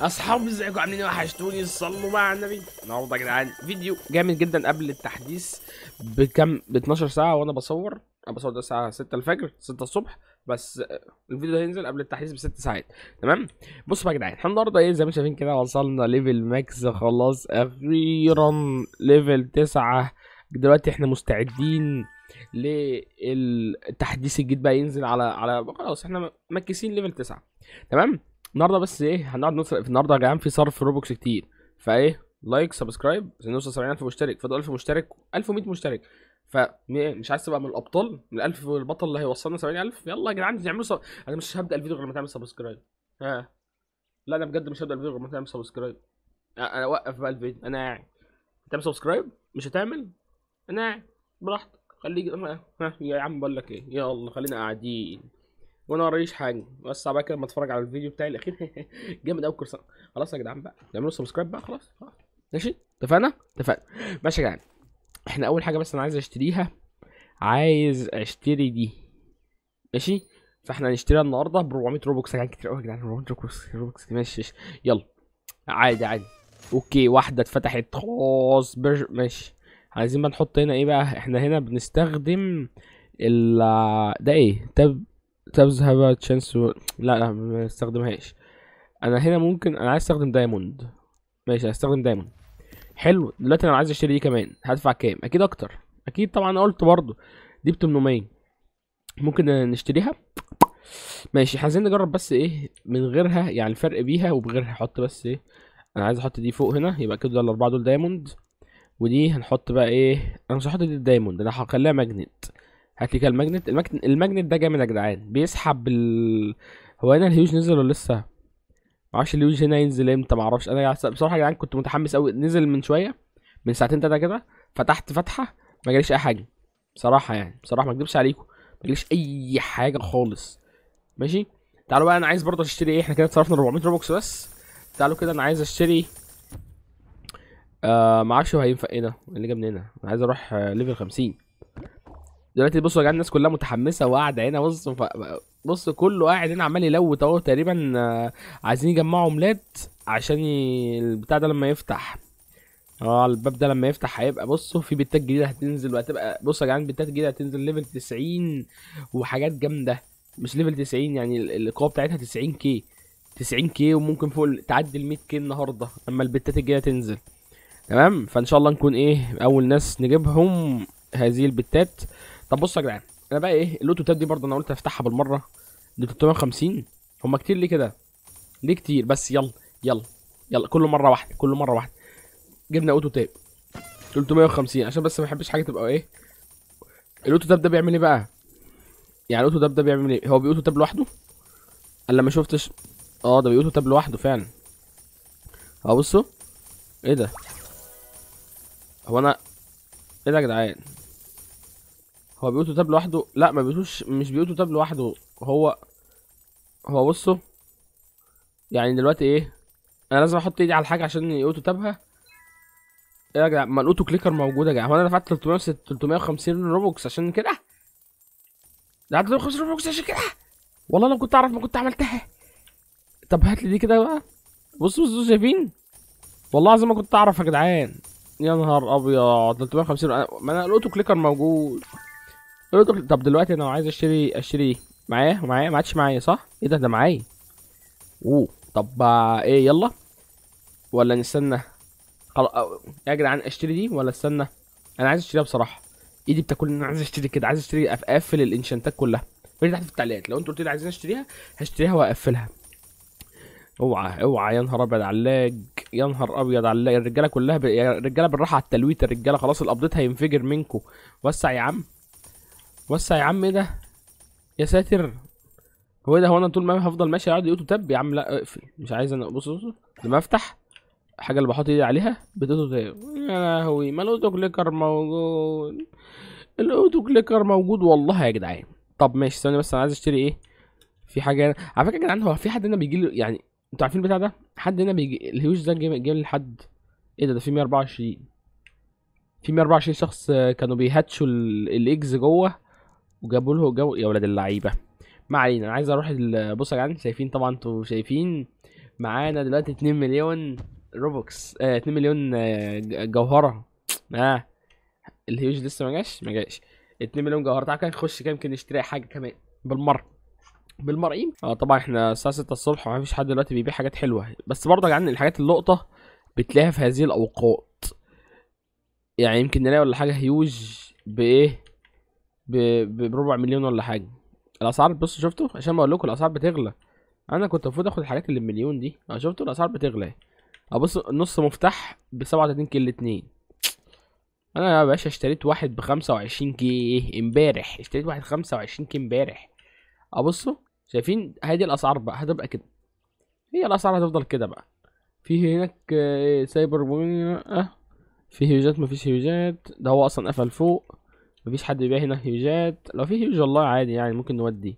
اصحابي ازيكم عاملين إيه؟ وحشتوني صلوا مع النبي النهارده يا جدعان فيديو جامد جدا قبل التحديث بكم ب 12 ساعه وانا بصور انا بصور ده الساعه 6 الفجر 6 الصبح بس الفيديو ده هينزل قبل التحديث بست ساعات تمام بصوا يا جدعان احنا النهارده ايه زي ما شايفين كده وصلنا ليفل ماكس خلاص اخيرا ليفل 9 دلوقتي احنا مستعدين للتحديث الجديد بقى ينزل على على خلاص احنا مكسين ليفل 9 تمام النهارده بس ايه هنقعد نصرف النهارده يا جدعان في صرف روبوكس كتير فايه لايك سبسكرايب عشان نوصل 70000 مشترك فاضل 1000 مشترك 1100 مشترك ف مش عايز تبقى من الابطال من 1000 البطل اللي هيوصلنا 70000 يلا يا جدعان تعملوا سب... انا مش هبدا الفيديو غير ما تعمل سبسكرايب ها لا انا بجد مش هبدا الفيديو غير ما تعمل سبسكرايب انا اوقف بقى الفيديو انا قاعد تعمل سبسكرايب مش هتعمل انا قاعد براحتك خليك ها يا عم بقول لك ايه يلا خلينا قاعدين وانا وريش حاجه بس بعد كده لما اتفرج على الفيديو بتاعي الاخير جامد قوي كرسان خلاص يا جدعان بقى تعملوا سبسكرايب بقى خلاص ماشي اتفقنا اتفقنا ماشي يا جدعان احنا اول حاجه بس انا عايز اشتريها عايز اشتري دي ماشي فاحنا هنشتريها النهارده ب 400 روبوكس يا كتير قوي يا جدعان 400 روبوكس روبوكس ماشي يلا عادي عادي اوكي واحده اتفتحت خلاص ماشي عايزين بقى نحط هنا ايه بقى احنا هنا بنستخدم ال ده ايه تاب تبز هاف تشانس و... لا لا ما استخدمهاش انا هنا ممكن انا عايز استخدم دايموند ماشي هستخدم دايموند حلو دلوقتي انا عايز اشتري دي إيه كمان هدفع كام اكيد اكتر اكيد طبعا قلت برضو دي ب 800 ممكن نشتريها ماشي عايزين نجرب بس ايه من غيرها يعني الفرق بيها وبغيرها احط بس ايه انا عايز احط دي فوق هنا يبقى كده الاربعه دول دايموند ودي هنحط بقى ايه انا مش هحط دي الدايموند انا هخليها ماجنت هات لي كده الماجنت الماجنت ده جامد يا جدعان بيسحب ال هو هنا الهيوج نزل ولا لسه معرفش الهيوج هنا ينزل امتى معرفش انا يعني بصراحه يا جدعان كنت متحمس قوي نزل من شويه من ساعتين تلاته كده فتحت فتحه ما جاليش اي حاجه بصراحه يعني بصراحه ما اكدبش عليكم ما جاليش اي حاجه خالص ماشي تعالوا بقى انا عايز برضه اشتري ايه احنا كده اتصرفنا 400 روبوكس بس تعالوا كده انا عايز اشتري آه معرفش هو هينفع ايه ده اللي جاب من هنا انا عايز اروح آه ليفل 50 دلوقتي بصوا يا الناس كلها متحمسه وقاعده هنا بص ف... بص كله قاعد هنا عمال يلوت اهو تقريبا آه، عايزين يجمعوا عملات عشان ي... البتاع ده لما يفتح اه الباب ده لما يفتح هيبقى بصوا في بتات جديده هتنزل وهتبقى بصوا يا جدعان بتات جديده هتنزل ليفل 90 وحاجات جامده مش ليفل 90 يعني القوه بتاعتها 90 كي 90 كي وممكن فوق تعدي ال 100 كي النهارده لما البتات الجايه تنزل تمام فان شاء الله نكون ايه اول ناس نجيبهم هذه البتات طب بصوا يا جدعان انا بقى ايه اللوتوتات دي برضه انا قلت افتحها بالمره دي 350 هما كتير ليه كده ليه كتير بس يلا يلا يلا كل مره واحده كل مره واحده جبنا اوتو تاب 350 عشان بس ما بحبش حاجه تبقى ايه الاوتو تاب ده بيعمل ايه بقى يعني الاوتو تاب ده بيعمل ايه هو بيوتو تاب لوحده انا ما شفتش اه ده بيوتو تاب لوحده فعلا اه بصوا ايه ده هو انا ايه ده يا جدعان هو بيوتو تاب لوحده لا ما بيوتوش مش بيوتو تاب لوحده هو هو بصوا يعني دلوقتي ايه انا لازم احط ايدي على الحاجه عشان يوتو تابها ايه يا جدع ما الاوتو كليكر موجوده يا جدع هو انا دفعت 300 350 روبوكس عشان كده دفعت 350 روبوكس عشان كده والله لو كنت اعرف ما كنت عملتها طب هات لي دي كده بقى بصوا بصوا شايفين والله العظيم ما كنت اعرف يا جدعان يا نهار ابيض 350 ما انا الاوتو كليكر موجود له طب دلوقتي انا لو عايز اشتري اشتري معاه ومعاه ما عادش معايا صح ايه ده ده معايا اوه طب ايه يلا ولا نستنى خلاص يا جدعان اشتري دي ولا استنى انا عايز اشتريها بصراحه ايدي بتاكل انا عايز اشتري كده عايز اشتري اقفل الانشنتات كلها قولي تحت في التعليقات لو انتوا قلتوا لي عايزين اشتريها هشتريها واقفلها اوعى اوعى يا نهار ابيض على اللاج يا نهار ابيض على الرجاله كلها ب... الرجاله بالراحه على التلويت الرجاله خلاص الابديت هينفجر منكم وسع يا عم وسع يا عم ايه ده يا ساتر هو إيه ده هو انا طول ما هفضل ماشي اقعد يقول تاب يا عم لا اقفل مش عايز انا بص بص لما افتح الحاجه اللي بحط ايدي عليها بتقطع تاب يا لهوي ما الاوتو كليكر موجود الاوتو كليكر موجود والله يا جدعان طب ماشي ثواني بس انا عايز اشتري ايه في حاجه على فكره يا جدعان هو في حد هنا بيجي له يعني انتوا عارفين البتاع ده حد هنا بيجي الهيوش ده جاي, جاي لحد ايه ده ده في 124 في 124 شخص كانوا بيهاتشوا الاكس جوه وجابوا له جو يا ولاد اللعيبه ما علينا انا عايز اروح بص يا جدعان شايفين طبعا انتوا شايفين معانا دلوقتي 2 مليون روبوكس آه 2 مليون آه، جوهره اه الهيوج لسه ما جاش ما جاش 2 مليون جوهره تعالى كده نخش كده يمكن نشتري حاجه كمان بالمره بالمرئيم اه طبعا احنا الساعه 6 الصبح ومفيش حد دلوقتي بيبيع حاجات حلوه بس برضه يا جدعان الحاجات اللقطه بتلاقيها في هذه الاوقات يعني يمكن نلاقي ولا حاجه هيوج بايه بربع مليون ولا حاجه الاسعار بص شفتوا عشان اقول لكم الاسعار بتغلى انا كنت المفروض اخد الحاجات اللي بمليون دي اه شفتوا الاسعار بتغلى ابص آه، نص مفتاح ب 37 كيلو 2 انا يا باشا اشتريت واحد ب 25 كي إيه؟ امبارح اشتريت واحد 25 كي امبارح ابصوا آه، شايفين هذه الاسعار بقى هتبقى كده هي الاسعار هتفضل كده بقى في هناك آه، سايبر بوينت اه في هيوجات مفيش هيوجات ده هو اصلا قفل فوق مفيش حد بيبيع هنا هيوجات لو في هيوج والله عادي يعني ممكن نودي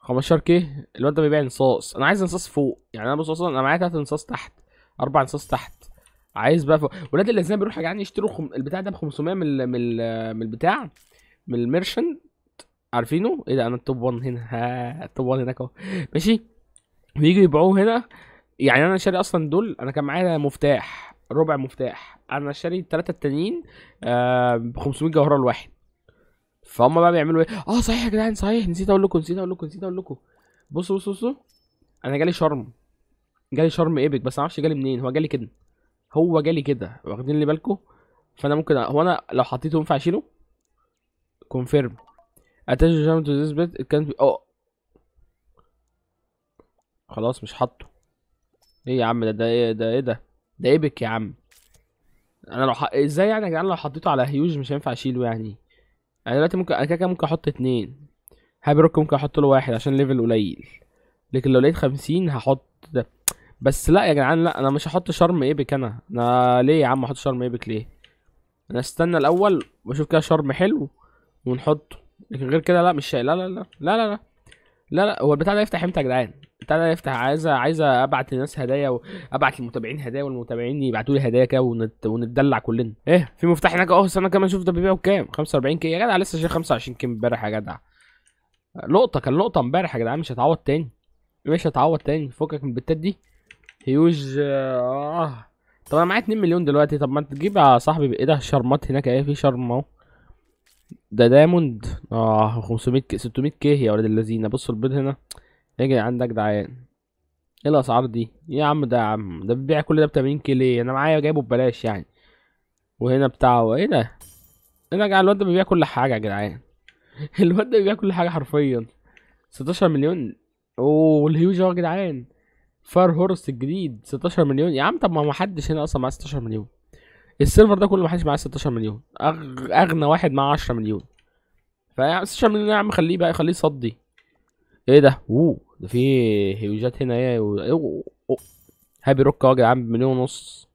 15 كي الواد ده بيبيع نصاص انا عايز نصاص فوق يعني انا بص اصلا انا معايا تلات نصاص تحت اربع نصاص تحت عايز بقى فوق ولاد الذين بيروحوا يا جدعان يشتروا خم... البتاع ده ب 500 من ال... من ال... من البتاع من الميرشنت عارفينه ايه ده انا التوب 1 هنا ها التوب 1 هناك اهو ماشي بيجوا يبيعوه هنا يعني انا شاري اصلا دول انا كان معايا مفتاح ربع مفتاح انا شاري الثلاثه التانيين آه، ب 500 جوهره الواحد فهم بقى بيعملوا ايه اه صحيح يا جدعان صحيح نسيت اقول لكم نسيت اقول لكم نسيت اقول لكم بصوا بصوا بصوا انا جالي شرم جالي شرم ايبك بس معرفش جالي منين هو جالي كده هو جالي كده واخدين لي بالكم فانا ممكن هو انا لو حطيته ينفع اشيله كونفيرم اتاش جامد تو ذيس بيت كان اه خلاص مش حاطه ايه يا عم ده ده ايه ده ايه ده ده ايبك يا عم انا لو ح... ازاي يعني يا جدعان لو حطيته على هيوج مش هينفع اشيله يعني انا دلوقتي ممكن انا كده ممكن احط اتنين هابي روك ممكن احط له واحد عشان ليفل قليل لكن لو لقيت خمسين هحط ده بس لا يا جدعان لا انا مش هحط شرم ايبك انا انا ليه يا عم احط شرم ايبك ليه انا استنى الاول واشوف كده شرم حلو ونحطه لكن غير كده لا مش لا لا لا لا لا لا لا لا هو البتاع ده يفتح امتى يا جدعان تعالى افتح عايز عايزه عايزه ابعت للناس هدايا وابعت للمتابعين هدايا والمتابعين يبعتوا لي هدايا كده ونت... ونتدلع كلنا ايه في مفتاح هناك اه استنى كمان شوف ده بيبيعه بكام 45 كي يا جدع لسه شايل 25 كي امبارح يا جدع لقطه كان لقطه امبارح يا جدع مش هتعوض تاني مش هتعوض تاني فكك من البتات دي هيوج اه طب انا معايا 2 مليون دلوقتي طب ما تجيب يا صاحبي ايه ده شرمات هناك ايه في شرم اهو ده دايموند اه 500 كي 600 كي يا ولاد اللذينه بصوا البيض هنا يجي عندك جعان ايه الاسعار دي يا عم ده يا عم ده بيبيع كل ده ب 80 كيلو انا معايا جايبه ببلاش يعني وهنا بتاعه ايه ده انا إيه جاي الواد ده بيبيع كل حاجه يا جدعان الواد ده بيبيع كل حاجه حرفيا 16 مليون اوه الهيوج يا جدعان فار هورس الجديد 16 مليون يا عم طب ما محدش هنا اصلا معاه 16 مليون السيرفر ده كله محدش معاه 16 مليون أغ... اغنى واحد معاه 10 مليون فيا 16 مليون يا عم خليه بقى خليه صدي ايه ده اوه ده في هيوجات هنا ايه و... هابي روك اهو يا جدعان بمليون ونص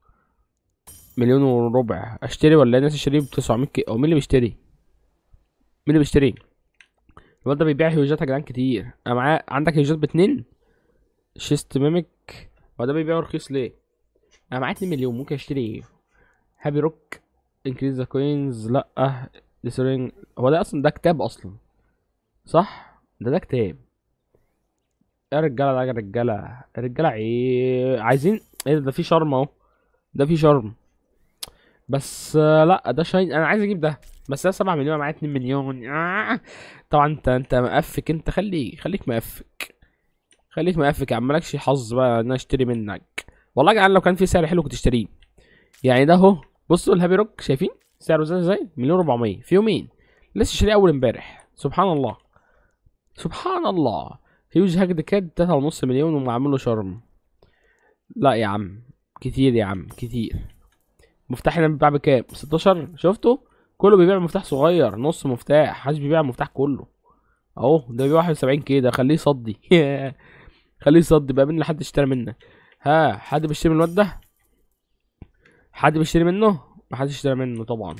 مليون وربع اشتري ولا الناس تشتري ب 900 كي او مين اللي بيشتري مين اللي بيشتري الواد ده بيبيع هيوجات يا جدعان كتير انا معاه عندك هيوجات باتنين شيست ميمك هو ده بيبيعه رخيص ليه انا معاه 2 مليون ممكن اشتري ايه هابي روك انكريز ذا كوينز لا آه، ديسرينج هو ده اصلا ده كتاب اصلا صح ده ده كتاب يا رجاله يا رجاله يا رجاله ايه عايزين ايه ده في شرم اهو ده في شرم بس لا ده شاين انا عايز اجيب ده بس ده 7 مليون معايا 2 مليون آه. طبعا انت انت مقفك انت خلي خليك مقفك خليك مقفك يا عم مالكش حظ بقى ان انا اشتري منك والله يا جدعان لو كان في سعر حلو كنت اشتريه يعني ده اهو بصوا الهابي روك شايفين سعره زي ازاي مليون 400 في يومين لسه شاريه اول امبارح سبحان الله سبحان الله هيوج هاك كات تلاتة ونص مليون ومعمله شرم لا يا عم كتير يا عم كتير مفتاح هنا بيتباع بكام ستاشر شفتوا كله بيبيع مفتاح صغير نص مفتاح حاج بيبيع المفتاح كله اهو ده بيبيع واحد وسبعين كده خليه يصدي خليه يصدي بقى من حد اشترى منك ها حد بيشتري من الواد ده حد بيشتري منه محدش اشترى منه طبعا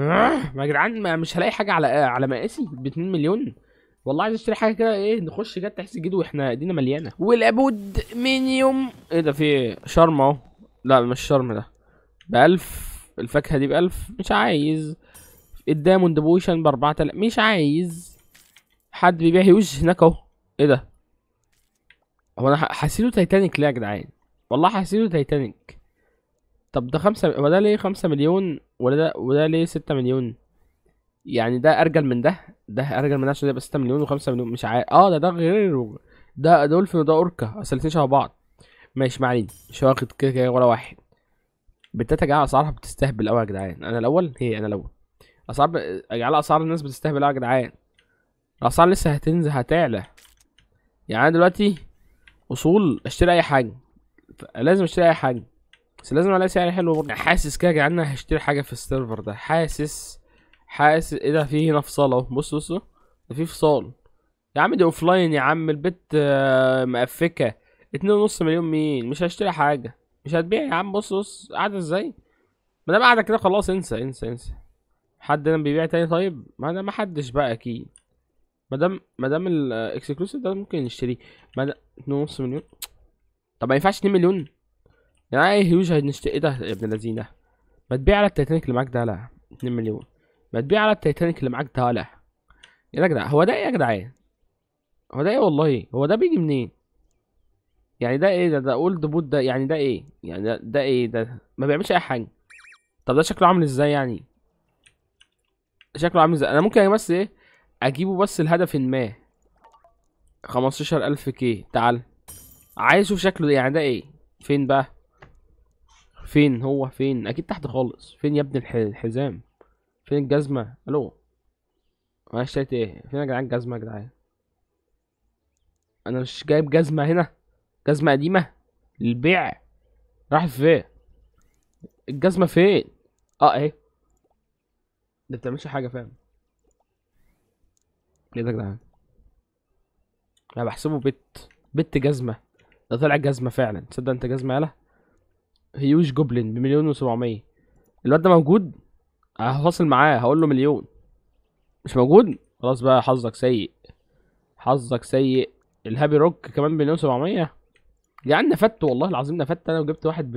آه، ما يا جدعان مش هلاقي حاجه على على مقاسي ب 2 مليون والله عايز اشتري حاجه كده ايه نخش كده تحس جديد واحنا ايدينا مليانه ولابد من يوم ايه ده في شرم اهو لا مش شرم ده بألف الفاكهه دي بألف مش عايز الدايموند بوشن بأربعة 4000 مش عايز حد بيبيع هيوز هناك اهو ايه ده هو انا حاسينه تايتانيك ليه يا جدعان والله حاسينه تايتانيك طب ده خمسة هو ده ليه خمسة مليون ولا ده وده ليه ستة مليون يعني ده ارجل من ده ده ارجل من ده عشان يبقى 6 مليون و5 مليون مش عارف اه ده ده غير ده دولفين وده اوركا اصل الاثنين شبه بعض ماشي ما علينا مش واخد كده كده ولا واحد بالتاتا جعل اسعارها بتستهبل قوي يا جدعان انا الاول هي انا الاول اسعار اجعلها اسعار الناس بتستهبل قوي يا جدعان الاسعار لسه هتنزل هتعلى يعني انا دلوقتي اصول اشتري اي حاجه لازم اشتري اي حاجه بس لازم الاقي سعر حلو برضه حاسس كده يا جدعان هشتري حاجه في السيرفر ده حاسس حاسس ايه ده في هنا فصال اهو بص بص ده في فصال يا عم دي اوف لاين يا عم البت آه، مقفكه اتنين ونص مليون مين مش هشتري حاجه مش هتبيع يا عم بص بص قاعده ازاي ما دام قاعده كده خلاص انسى انسى انسى حد هنا بيبيع تاني طيب ما ده ما حدش بقى اكيد ما دام ما دام الاكسكلوسيف ده ممكن نشتريه ما اتنين ونص مليون طب ما ينفعش اتنين مليون يعني ايه هيوج هنشتري ايه ده يا ابن ده ما تبيع على التايتانيك اللي معاك ده لا اتنين مليون ما تبيع على التايتانيك اللي معاك طالع يا جدع هو ده ايه يا جدعان هو ده ايه والله هو ده بيجي منين يعني ده ايه ده ده اولد بوت ده يعني ده ايه يعني ده, ده ايه ده ما بيعملش اي حاجه طب ده شكله عامل ازاي يعني شكله عامل ازاي انا ممكن يعني بس ايه اجيبه بس لهدف ما خمستاشر الف كي تعال عايز اشوف شكله يعني ده ايه فين بقى فين هو فين اكيد تحت خالص فين يا ابن الحزام فين الجزمة الو انا اشتريت ايه فين يا جدعان الجزمة يا جدعان انا مش جايب جزمة هنا جزمة قديمة للبيع راح فين الجزمة فين اه اهي ده بتعملش حاجة فاهم ايه ده يا جدعان انا بحسبه بت بت جزمة ده طلع جزمة فعلا تصدق انت جزمة يالا هيوج جوبلين بمليون وسبعمية الواد ده موجود هفاصل معاه هقول له مليون مش موجود خلاص بقى حظك سيء حظك سيء الهابي روك كمان بمليون 700 عم نفدت والله العظيم نفدت انا وجبت واحد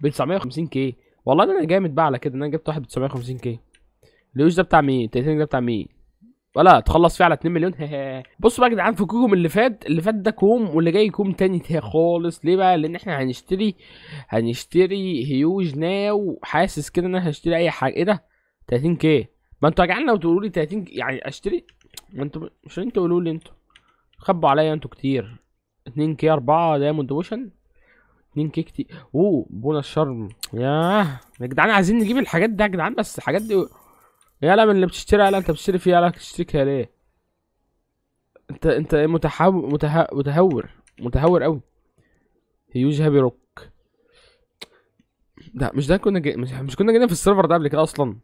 ب 950 كي والله انا جامد بقى على كده ان انا جبت واحد ب 950 كي ليوش ده بتاع مين التيتانيك ده بتاع مين ولا تخلص فيه على 2 مليون بصوا بقى يا جدعان فكوكم اللي فات اللي فات ده كوم واللي جاي كوم تاني خالص ليه بقى لان احنا هنشتري هنشتري هيوج ناو حاسس كده ان انا هشتري اي حاجه ايه ده 30 كي ما انتوا يا جدعان لو تقولوا لي 30 يعني اشتري ما انتوا مش انتوا تقولوا لي انتوا خبوا عليا انتوا كتير 2 كي 4 دايموند ووشن 2 كي كتير اوه بونا الشرم ياه يا جدعان عايزين نجيب الحاجات دي يا جدعان بس الحاجات دي يالا من اللي بتشتري يالا انت بتشتري فيه يالا بتشتريها ليه انت انت متحو... متح... متهور متهور قوي هيوج هابي روك ده مش ده كنا جي... مش... مش كنا جايين في السيرفر ده قبل كده اصلا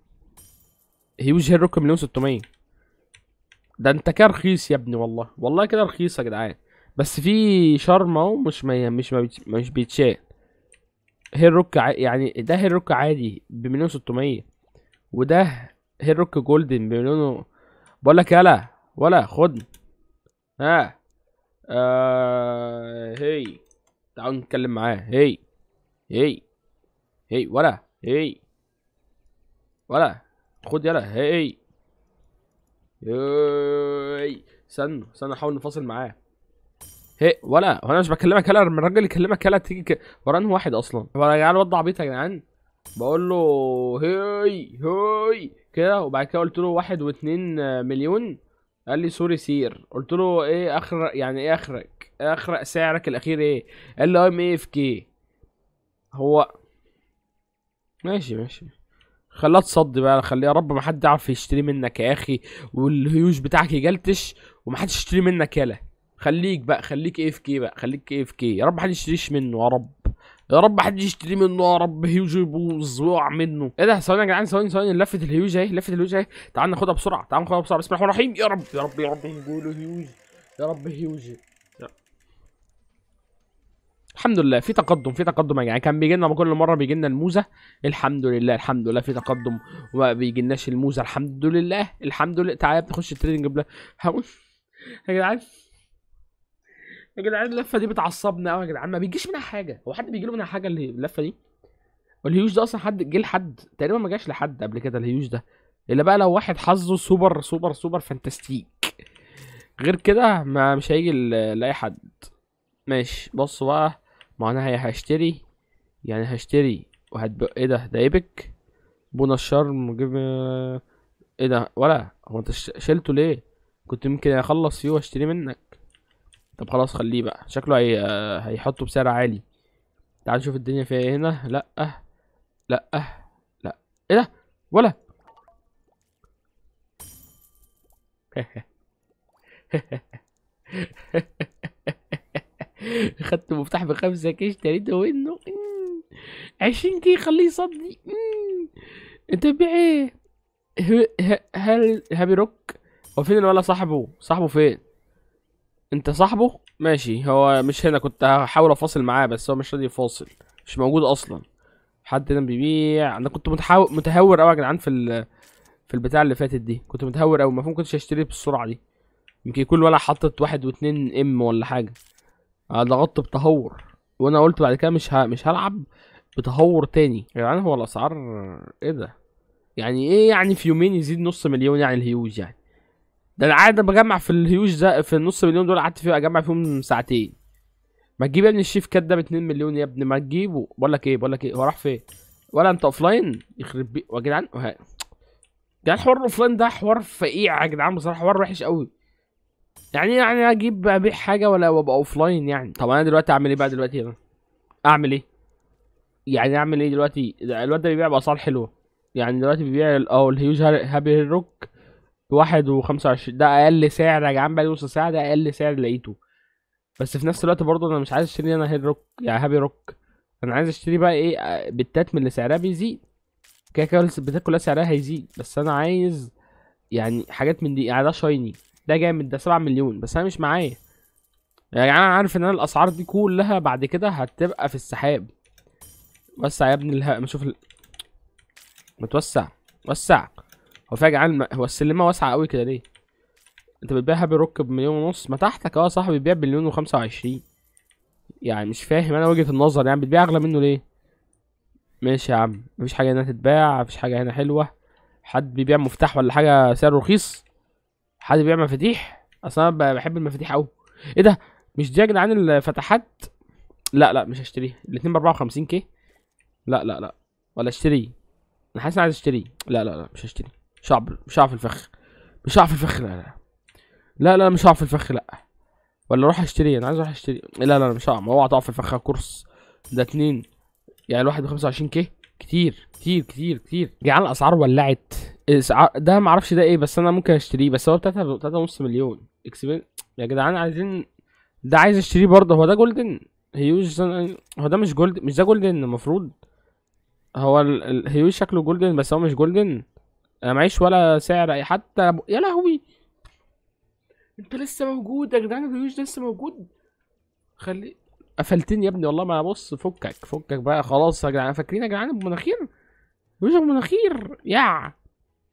هيوج روك مليون 600 ده انت كده رخيص يا ابني والله والله كده رخيص يا جدعان بس في شرم اهو مش ما مش ما مش بيتشال ع... يعني ده روك عادي بمليون 600 وده روك جولدن بمليون بقول لك يلا ولا خدني ها آه هي تعالوا نتكلم معاه هي هي هي ولا هي ولا خد يلا هاي هاي استنوا استنى احاول نفاصل معاه هي ولا وانا مش بكلمك يلا الراجل يكلمك يلا تيجي ك... وران واحد اصلا هو يا جدعان واد عبيط يا جدعان بقول له هاي هاي كده وبعد كده قلت له واحد واتنين مليون قال لي سوري سير قلت له ايه اخر يعني ايه اخرك اخرق سعرك الاخير ايه قال لي ام آه، اف كي هو ماشي ماشي خلاه تصدي بقى خليه يا رب ما حد يعرف يشتري منك يا اخي والهيوش بتاعك يجلتش وما حدش يشتري منك يلا خليك بقى خليك اف كي بقى خليك اف كي يا رب حدش يشتريش منه يا رب يا رب حد يشتري منه يا رب هيوج يبوظ ويقع منه ايه ده ثواني يا جدعان ثواني ثواني لفه الهيوج اهي لفه الهيوج اهي تعال ناخدها بسرعه تعال ناخدها بسرعه بسم الله الرحمن الرحيم يا رب يا رب يا رب نقول هيوج يا رب هيوج الحمد لله في تقدم في تقدم يعني كان بيجي لنا كل مره بيجي لنا الموزه الحمد لله الحمد لله في تقدم وما بيجيلناش الموزه الحمد لله الحمد لله تعالى بتخش التريدنج بلا هقول يا جدعان يا جدعان اللفه دي بتعصبنا قوي يا جدعان ما بيجيش منها حاجه هو حد بيجي له منها حاجه اللي اللفه دي والهيوش ده اصلا حد جه لحد تقريبا ما جاش لحد قبل كده الهيوش ده الا بقى لو واحد حظه سوبر سوبر سوبر فانتستيك غير كده ما مش هيجي لاي حد ماشي بص بقى معناها هشتري يعني هشتري وهتبقى ايه ده ده ايبك بونا الشرم جيب آه، ايه ده ولا هو انت شلته ليه كنت ممكن اخلص فيه واشتري منك طب خلاص خليه بقى شكله هي... آه، هيحطه بسعر عالي تعال نشوف الدنيا فيها ايه هنا لا أه. لا لا ايه ده ولا خدت مفتاح بخمسة كي اشتريته وانه عشرين كي خليه يصدي إمم، انت بتبيع ايه هل هابي روك هو فين الولا صاحبه صاحبه فين انت صاحبه ماشي هو مش هنا كنت هحاول افاصل معاه بس هو مش راضي يفاصل مش موجود اصلا حد هنا بيبيع انا كنت متحو... متهور قوي يا جدعان في ال... في البتاع اللي فاتت دي كنت متهور قوي المفروض كنتش اشتريه بالسرعه دي يمكن يكون الولع حاطط واحد واتنين ام ولا حاجه انا ضغطت بتهور وانا قلت بعد كده مش ه... مش هلعب بتهور تاني يا يعني جدعان هو الاسعار ايه ده يعني ايه يعني في يومين يزيد نص مليون يعني الهيوج يعني ده انا قاعد بجمع في الهيوج ده في النص مليون دول قعدت فيه اجمع فيهم ساعتين ما تجيب يا ابني الشيف كات ده ب 2 مليون يا ابني ما تجيبه بقول لك ايه بقول لك ايه هو راح فين ولا انت اوف لاين يخرب بيه يا جدعان ده جدعان حوار الاوف لاين ده حوار فقيع يا جدعان بصراحه حوار وحش قوي يعني يعني اجيب ابيع حاجه ولا ابقى اوف لاين يعني طب انا دلوقتي اعمل ايه بقى دلوقتي هنا اعمل ايه يعني اعمل ايه دلوقتي الواد ده بيبيع باسعار حلوه يعني دلوقتي بيبيع اه الهيوج هابي روك بواحد وخمسة وعشرين ده اقل سعر يا جدعان بقالي نص ساعه ده اقل سعر لقيته بس في نفس الوقت برضه انا مش عايز اشتري انا هيل روك يعني هابي روك انا عايز اشتري بقى ايه آه، بتات من اللي سعرها بيزيد كده كده بتات كلها سعرها هيزيد بس انا عايز يعني حاجات من دي يعني ده شايني ده جامد ده 7 مليون بس انا مش معايا يا يعني جدعان انا عارف ان انا الاسعار دي كلها بعد كده هتبقى في السحاب وسع يا ابني الها ما شوف ال... متوسع وسع هو فيها يا جدعان هو السلمه واسعه قوي كده ليه انت بتبيع هابي روك بمليون ونص ما تحتك اه صاحبي بيبيع بمليون وخمسة وعشرين يعني مش فاهم انا وجهه النظر يعني بتبيع اغلى منه ليه ماشي يا عم مفيش حاجه هنا تتباع مفيش حاجه هنا حلوه حد بيبيع مفتاح ولا حاجه سعره رخيص حد بيبيع مفاتيح اصل انا بحب المفاتيح قوي ايه ده مش دي يا جدعان الفتحات لا لا مش هشتريها الاثنين ب 54 كي لا لا لا ولا اشتري انا حاسس عايز اشتري لا لا لا مش هشتري مش هعرف مش هعرف الفخ مش هعرف الفخ لا لا لا لا مش هعرف الفخ لا ولا اروح اشتري انا عايز اروح اشتري لا لا مش هعرف اوعى تقف الفخ كورس ده اتنين يعني الواحد ب 25 كي كتير كتير كتير كتير جعان الاسعار ولعت ده ما اعرفش ده ايه بس انا ممكن اشتريه بس هو ب 3 ونص مليون اكسبين يا جدعان عايزين ده عايز اشتريه برضه هو ده جولدن هيوش هو ده مش جولد مش ده جولدن المفروض هو ال... هيوش شكله جولدن بس هو مش جولدن انا معيش ولا سعر اي حتى يا لهوي انت لسه موجود يا جدعان الهيوش لسه موجود خلي قفلتني يا ابني والله ما بص فكك فكك بقى خلاص يا جدعان فاكرين يا جدعان المناخير مناخير وجه مناخير يا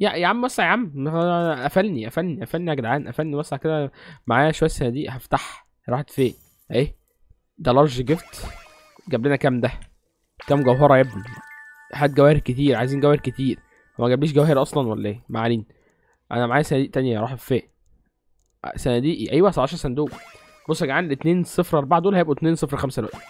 يا يا عم وسع يا عم قفلني قفلني قفلني يا جدعان قفلني وسع كده معايا شويه صناديق هفتح راحت فين اهي ده لارج جيفت جاب لنا كام ده كام جوهره يا ابني هات جواهر كتير عايزين جواهر كتير هو ما جابليش جواهر اصلا ولا ايه ما علينا انا معايا صناديق تانية راح فين صناديقي ايوه 10 صندوق بص يا جدعان الاثنين صفر اربعه دول هيبقوا اثنين صفر خمسه دلوقتي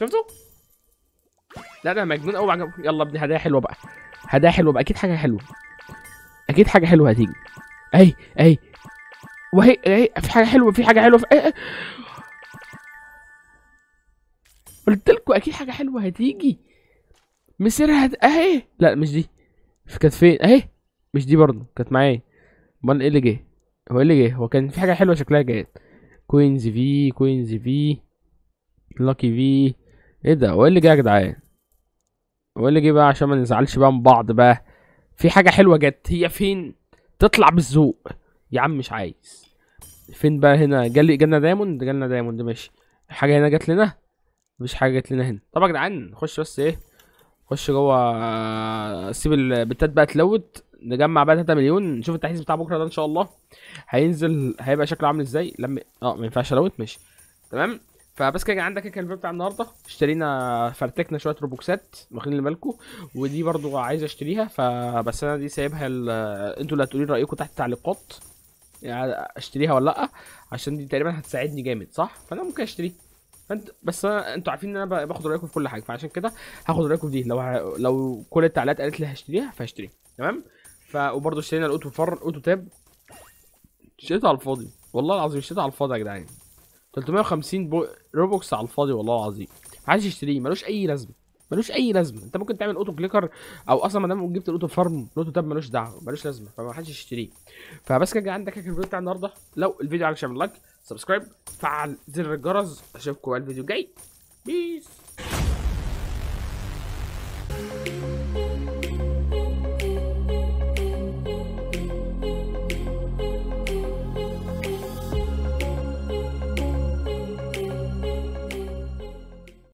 شفتوا؟ لا ده مجنون قوي عجبه يلا ابني هدايا حلوه بقى هدايا حلوه بقى اكيد حاجه حلوه اكيد حاجه حلوه هتيجي اهي اهي وهي اهي في حاجه حلوه في حاجه حلوه في... أه، أه. قلت لكم اكيد حاجه حلوه هتيجي مسيرها هت... اهي لا مش دي كانت فين اهي مش دي برضه كانت معايا امال ايه اللي جه هو ايه اللي جه هو كان في حاجه حلوه شكلها جت كوينز في كوينز في لاكي في ايه ده وايه اللي جه يا جدعان وايه اللي جه بقى عشان ما نزعلش بقى من بعض بقى في حاجه حلوه جت هي فين تطلع بالذوق يا عم مش عايز فين بقى هنا جالي جالنا دايموند جالنا دايموند ماشي حاجه هنا جت لنا مفيش حاجه جت لنا هنا طب يا جدعان نخش بس ايه خش جوه سيب البتات بقى تلوت نجمع بقى 3 مليون نشوف التحديث بتاع بكره ده ان شاء الله هينزل هيبقى شكله عامل ازاي لما اه ما ينفعش الوت ماشي تمام فبس كده عندك كده كان الفيديو بتاع النهارده اشترينا فرتكنا شويه روبوكسات واخدين اللي بالكم ودي برضو عايز اشتريها فبس انا دي سايبها ال... آه، انتوا اللي هتقولوا رايكم تحت التعليقات يعني اشتريها ولا لا عشان دي تقريبا هتساعدني جامد صح فانا ممكن اشتريها فانت بس انا انتوا عارفين ان انا باخد رايكم في كل حاجه فعشان كده هاخد رايكم في دي لو لو كل التعليقات قالت لي هشتريها فهشتريها تمام ف وبرضه اشترينا الاوتو فر اوتو تاب اشتريته على الفاضي والله العظيم اشتريته على الفاضي يا جدعان 350 بو... روبوكس على الفاضي والله العظيم عايز يشتريه ملوش اي لازمه ملوش اي لازمه انت ممكن تعمل اوتو كليكر او اصلا ما دام جبت الاوتو فارم الاوتو تاب ملوش دعوه ملوش لازمه فما حدش يشتريه فبس كده عندك الفيديو بتاع النهارده لو الفيديو عجبك اعمل لايك سبسكرايب فعل زر الجرس اشوفكم الفيديو الجاي بيس